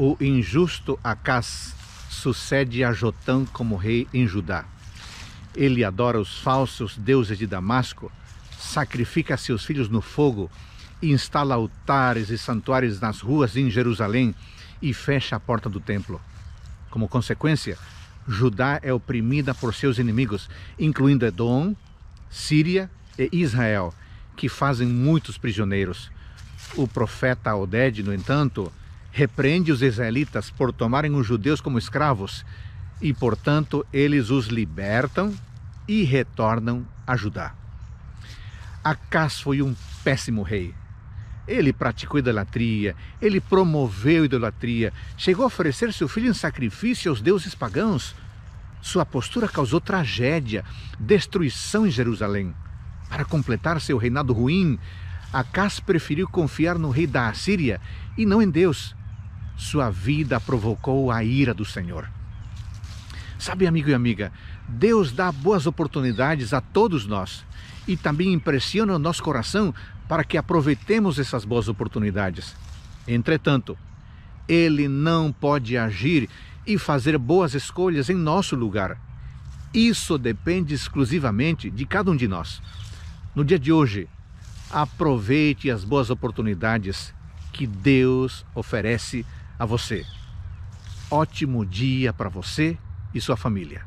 O injusto Acas sucede a Jotão como rei em Judá. Ele adora os falsos deuses de Damasco, sacrifica seus filhos no fogo, instala altares e santuários nas ruas em Jerusalém e fecha a porta do templo. Como consequência, Judá é oprimida por seus inimigos, incluindo Edom, Síria e Israel, que fazem muitos prisioneiros. O profeta Oded, no entanto, repreende os israelitas por tomarem os judeus como escravos e, portanto, eles os libertam e retornam a Judá. Acas foi um péssimo rei. Ele praticou idolatria, ele promoveu idolatria, chegou a oferecer seu filho em sacrifício aos deuses pagãos. Sua postura causou tragédia, destruição em Jerusalém. Para completar seu reinado ruim, Acas preferiu confiar no rei da Assíria e não em Deus sua vida provocou a ira do Senhor. Sabe, amigo e amiga, Deus dá boas oportunidades a todos nós e também impressiona o nosso coração para que aproveitemos essas boas oportunidades. Entretanto, Ele não pode agir e fazer boas escolhas em nosso lugar. Isso depende exclusivamente de cada um de nós. No dia de hoje, aproveite as boas oportunidades que Deus oferece a você. Ótimo dia para você e sua família.